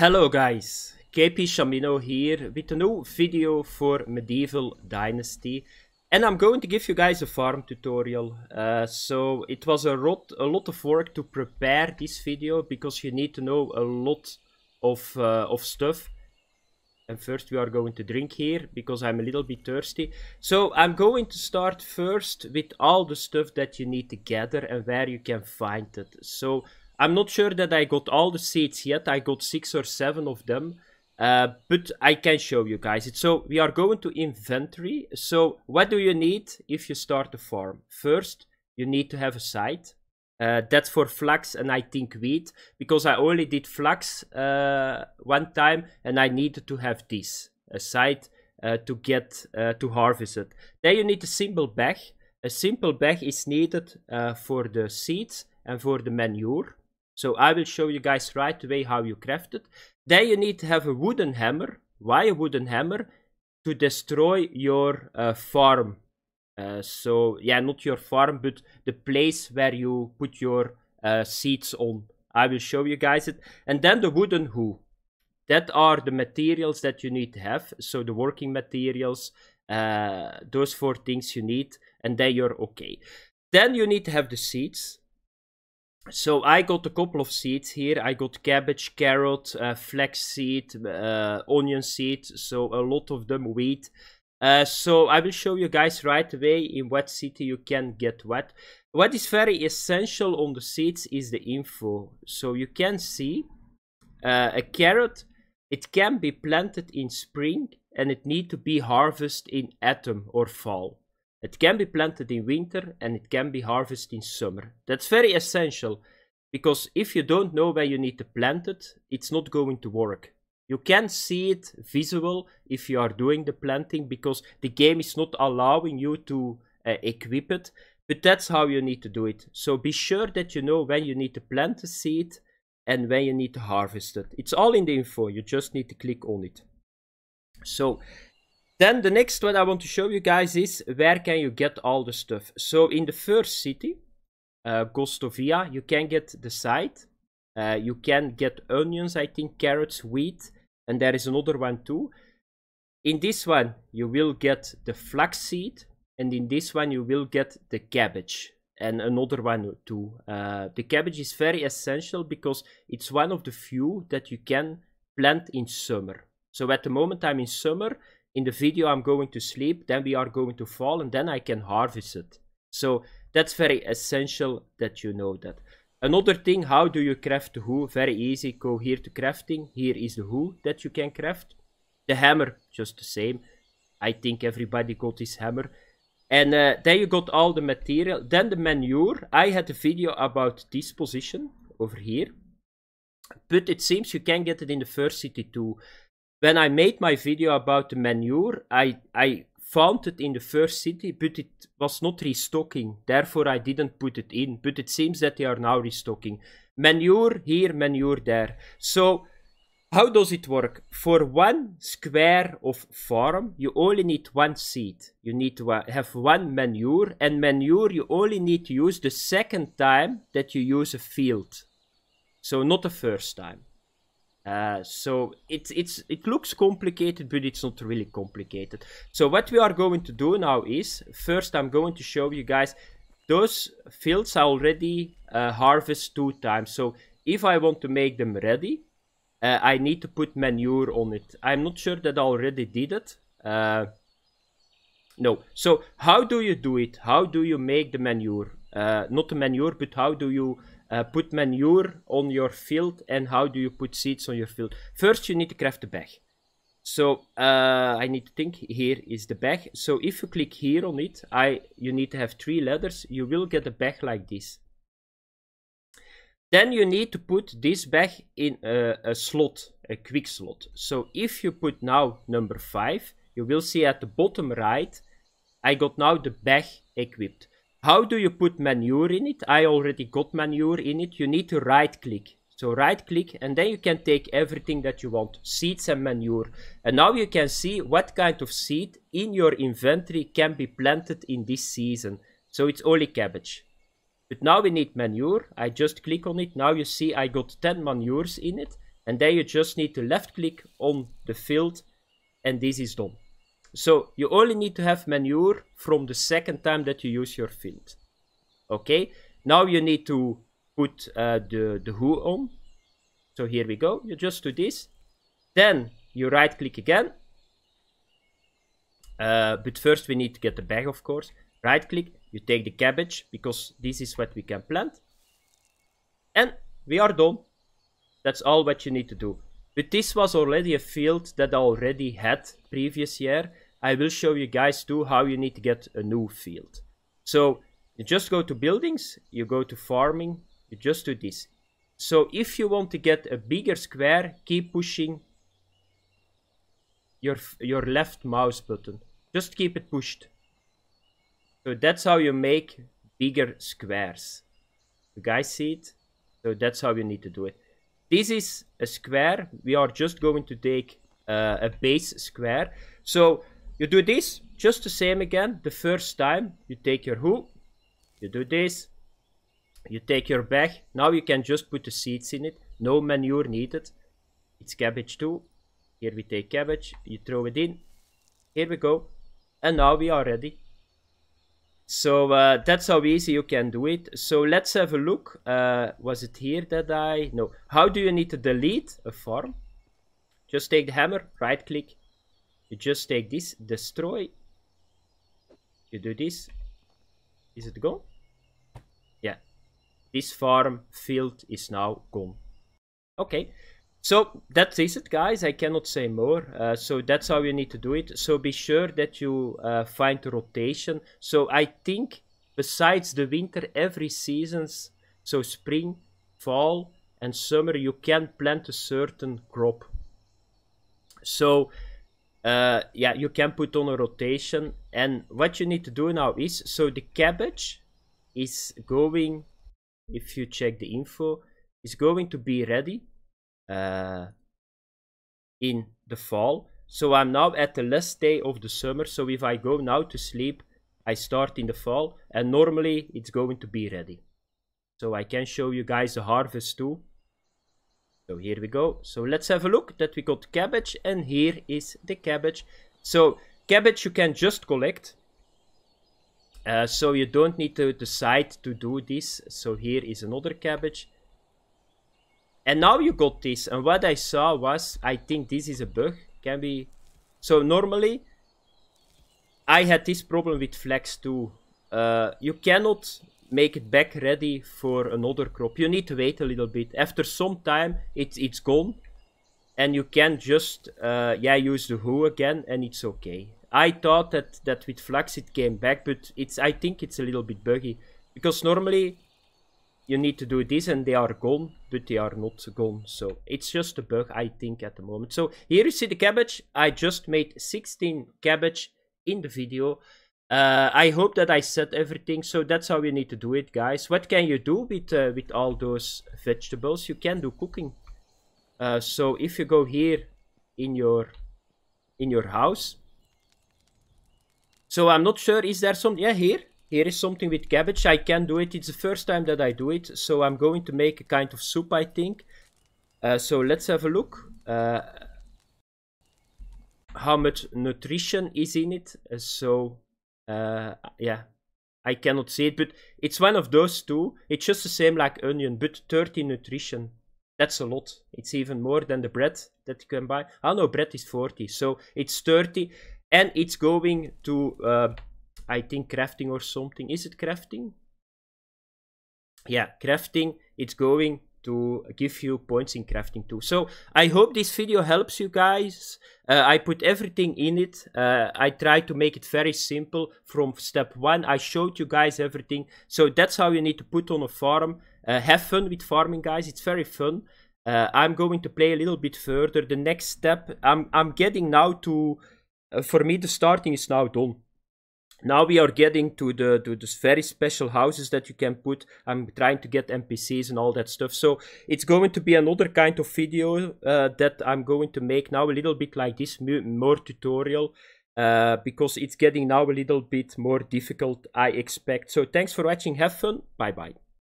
Hello guys, KP Shamino here with a new video for Medieval Dynasty and I'm going to give you guys a farm tutorial. Uh, so it was a lot, a lot of work to prepare this video because you need to know a lot of, uh, of stuff. And first we are going to drink here because I'm a little bit thirsty. So I'm going to start first with all the stuff that you need to gather and where you can find it. So I'm not sure that I got all the seeds yet. I got six or seven of them. Uh, but I can show you guys it. So we are going to inventory. So what do you need if you start a farm? First, you need to have a site. Uh, that's for flax and I think wheat because I only did flax uh, one time and I needed to have this a site uh, to get uh, to harvest it. Then you need a simple bag. A simple bag is needed uh, for the seeds and for the manure. So I will show you guys right away how you craft it. Then you need to have a wooden hammer. Why a wooden hammer? To destroy your uh, farm. Uh, so yeah, not your farm, but the place where you put your uh, seeds on. I will show you guys it. And then the wooden hoe. That are the materials that you need to have. So the working materials, uh, those four things you need. And then you're okay. Then you need to have the seeds so I got a couple of seeds here. I got cabbage, carrot, uh, seed, uh, onion seed, so a lot of them wheat. Uh, so I will show you guys right away in what city you can get what. What is very essential on the seeds is the info. So you can see uh, a carrot, it can be planted in spring and it need to be harvested in autumn or fall. It can be planted in winter and it can be harvested in summer. That's very essential because if you don't know where you need to plant it, it's not going to work. You can see it visual if you are doing the planting because the game is not allowing you to uh, equip it. But that's how you need to do it. So be sure that you know when you need to plant the seed and when you need to harvest it. It's all in the info. You just need to click on it. So then the next one I want to show you guys is where can you get all the stuff. So in the first city, uh, Gostovia, you can get the site. Uh, you can get onions, I think, carrots, wheat, and there is another one too. In this one, you will get the flaxseed, and in this one, you will get the cabbage and another one too. Uh, the cabbage is very essential because it's one of the few that you can plant in summer. So at the moment I'm in summer, in the video I'm going to sleep, then we are going to fall, and then I can harvest it. So that's very essential that you know that. Another thing, how do you craft the hoe? Very easy, go here to crafting. Here is the hoe that you can craft. The hammer, just the same. I think everybody got this hammer. And uh, then you got all the material. Then the manure. I had a video about this position over here. But it seems you can get it in the first city too when I made my video about the manure, I, I found it in the first city, but it was not restocking. Therefore, I didn't put it in. But it seems that they are now restocking. Manure here, manure there. So, how does it work? For one square of farm, you only need one seed. You need to uh, have one manure, and manure you only need to use the second time that you use a field. So, not the first time. Uh, so it it's it looks complicated, but it's not really complicated. So what we are going to do now is first I'm going to show you guys those fields I already uh, harvest two times. So if I want to make them ready, uh, I need to put manure on it. I'm not sure that I already did it. Uh, no. So how do you do it? How do you make the manure? Uh, not the manure, but how do you uh, put manure on your field and how do you put seeds on your field. First, you need to craft the bag. So uh, I need to think here is the bag. So if you click here on it, I you need to have three letters. You will get a bag like this. Then you need to put this bag in a, a slot, a quick slot. So if you put now number five, you will see at the bottom right, I got now the bag equipped. How do you put manure in it? I already got manure in it. You need to right click. So right click and then you can take everything that you want, seeds and manure. And now you can see what kind of seed in your inventory can be planted in this season. So it's only cabbage. But now we need manure. I just click on it. Now you see I got 10 manures in it. And then you just need to left click on the field and this is done. So you only need to have manure from the second time that you use your field. Okay, now you need to put uh, the, the who on. So here we go, you just do this. Then you right click again. Uh, but first we need to get the bag of course. Right click, you take the cabbage because this is what we can plant. And we are done. That's all what you need to do. But this was already a field that I already had previous year. I will show you guys too how you need to get a new field. So you just go to buildings, you go to farming, you just do this. So if you want to get a bigger square, keep pushing your, your left mouse button. Just keep it pushed. So that's how you make bigger squares. You guys see it? So that's how you need to do it this is a square. We are just going to take uh, a base square. So you do this just the same again. The first time you take your hoop, you do this, you take your bag. Now you can just put the seeds in it. No manure needed. It's cabbage too. Here we take cabbage. You throw it in. Here we go. And now we are ready so uh, that's how easy you can do it. So let's have a look. Uh, was it here that I... No. How do you need to delete a form? Just take the hammer, right click. You just take this, destroy. You do this. Is it gone? Yeah. This form field is now gone. Okay. So that is it, guys. I cannot say more. Uh, so that's how you need to do it. So be sure that you uh, find the rotation. So I think besides the winter, every seasons, so spring, fall, and summer, you can plant a certain crop. So uh, yeah, you can put on a rotation. And what you need to do now is, so the cabbage is going, if you check the info, is going to be ready uh, in the fall. So I'm now at the last day of the summer. So if I go now to sleep, I start in the fall and normally it's going to be ready. So I can show you guys the harvest too. So here we go. So let's have a look that we got cabbage and here is the cabbage. So cabbage you can just collect. Uh, so you don't need to decide to do this. So here is another cabbage. And now you got this. And what I saw was, I think this is a bug. Can be So normally, I had this problem with flax too. Uh, you cannot make it back ready for another crop. You need to wait a little bit. After some time, it, it's gone. And you can just, uh, yeah, use the hoe again and it's okay. I thought that, that with flax it came back, but it's I think it's a little bit buggy. Because normally you need to do this and they are gone, but they are not gone. So it's just a bug, I think, at the moment. So here you see the cabbage. I just made 16 cabbage in the video. Uh, I hope that I said everything. So that's how you need to do it, guys. What can you do with, uh, with all those vegetables? You can do cooking. Uh, so if you go here in your in your house. So I'm not sure, is there some... Yeah, here here is something with cabbage. I can do it. It's the first time that I do it. So I'm going to make a kind of soup, I think. Uh, so let's have a look. Uh, how much nutrition is in it. Uh, so uh, yeah, I cannot see it, but it's one of those two. It's just the same like onion, but 30 nutrition. That's a lot. It's even more than the bread that you can buy. Oh no, bread is 40. So it's 30 and it's going to uh, I think crafting or something. Is it crafting? Yeah, crafting, it's going to give you points in crafting too. So I hope this video helps you guys. Uh, I put everything in it. Uh, I try to make it very simple from step one. I showed you guys everything. So that's how you need to put on a farm. Uh, have fun with farming guys. It's very fun. Uh, I'm going to play a little bit further. The next step, I'm, I'm getting now to, uh, for me the starting is now done now we are getting to the to this very special houses that you can put i'm trying to get npcs and all that stuff so it's going to be another kind of video uh, that i'm going to make now a little bit like this more tutorial uh, because it's getting now a little bit more difficult i expect so thanks for watching have fun bye bye